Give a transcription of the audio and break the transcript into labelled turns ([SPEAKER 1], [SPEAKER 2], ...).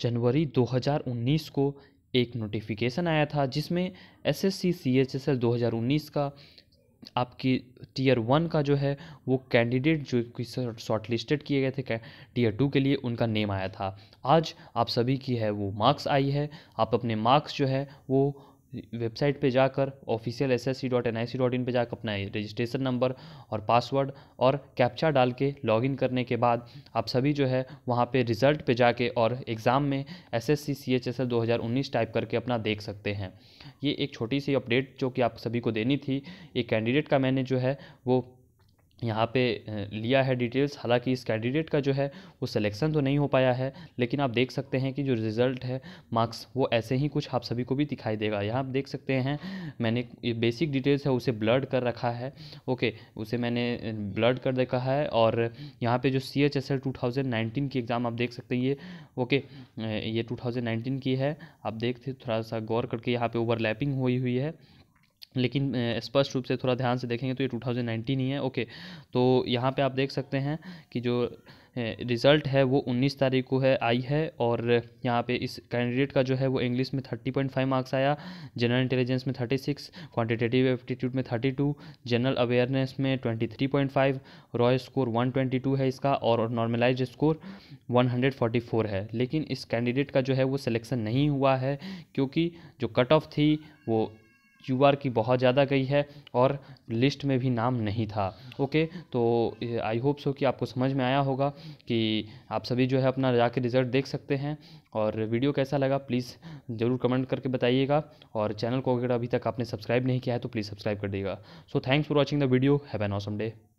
[SPEAKER 1] जनवरी 2019 को एक नोटिफिकेशन आया था जिसमें S S C C H S L दो हज़ार उन्नीस का आपकी टीयर वन का जो है वो कैंडिडेट जो कि शॉर्ट लिस्टेड किए गए थे टीयर टू के लिए उनका नेम आया था आज आप सभी की है वो मार्क्स आई है आप अपने मार्क्स जो है वो वेबसाइट पे जाकर official S S C dot N I C dot in पर जाकर अपना रजिस्ट्रेशन नंबर और पासवर्ड और कैप्चा डाल के लॉगिन करने के बाद आप सभी जो है वहाँ पे रिज़ल्ट पे जाके और एग्ज़ाम में S S C C H S L दो हज़ार उन्नीस टाइप करके अपना देख सकते हैं ये एक छोटी सी अपडेट जो कि आप सभी को देनी थी एक कैंडिडेट का मैंने जो है वो यहाँ पे लिया है डिटेल्स हालांकि इस कैंडिडेट का जो है वो सिलेक्शन तो नहीं हो पाया है लेकिन आप देख सकते हैं कि जो रिज़ल्ट है मार्क्स वो ऐसे ही कुछ आप सभी को भी दिखाई देगा यहाँ आप देख सकते हैं मैंने बेसिक डिटेल्स है उसे ब्लर्ड कर रखा है ओके उसे मैंने ब्लर्ड कर देखा है और यहाँ पर जो C H S L two thousand nineteen की एग्ज़ाम आप देख सकते हैं ये ओके ये टू थाउजेंड नाइनटीन की है आप देखते थोड़ा सा गौर करके यहाँ पर ओवरलैपिंग हुई हुई है लेकिन स्पष्ट रूप से थोड़ा ध्यान से देखेंगे तो ये 2019 ही है ओके तो यहाँ पे आप देख सकते हैं कि जो रिज़ल्ट है वो 19 तारीख को है आई है और यहाँ पे इस कैंडिडेट का जो है वो इंग्लिश में 30.5 मार्क्स आया जनरल इंटेलिजेंस में 36 क्वान्टिटेटिव एप्टीट्यूड में 32 जनरल अवेयरनेस में 23.5 रॉय स्कोर 122 है इसका और नॉर्मलाइज स्कोर 144 है लेकिन इस कैंडिडेट का जो है वो सिलेक्शन नहीं हुआ है क्योंकि जो कट ऑफ थी वो क्यू की बहुत ज़्यादा गई है और लिस्ट में भी नाम नहीं था ओके तो आई होप सो कि आपको समझ में आया होगा कि आप सभी जो है अपना जाके रिज़ल्ट देख सकते हैं और वीडियो कैसा लगा प्लीज़ ज़रूर कमेंट करके बताइएगा और चैनल को अगर अभी तक आपने सब्सक्राइब नहीं किया है तो प्लीज़ सब्सक्राइब कर देगा so thanks for watching the video have an awesome day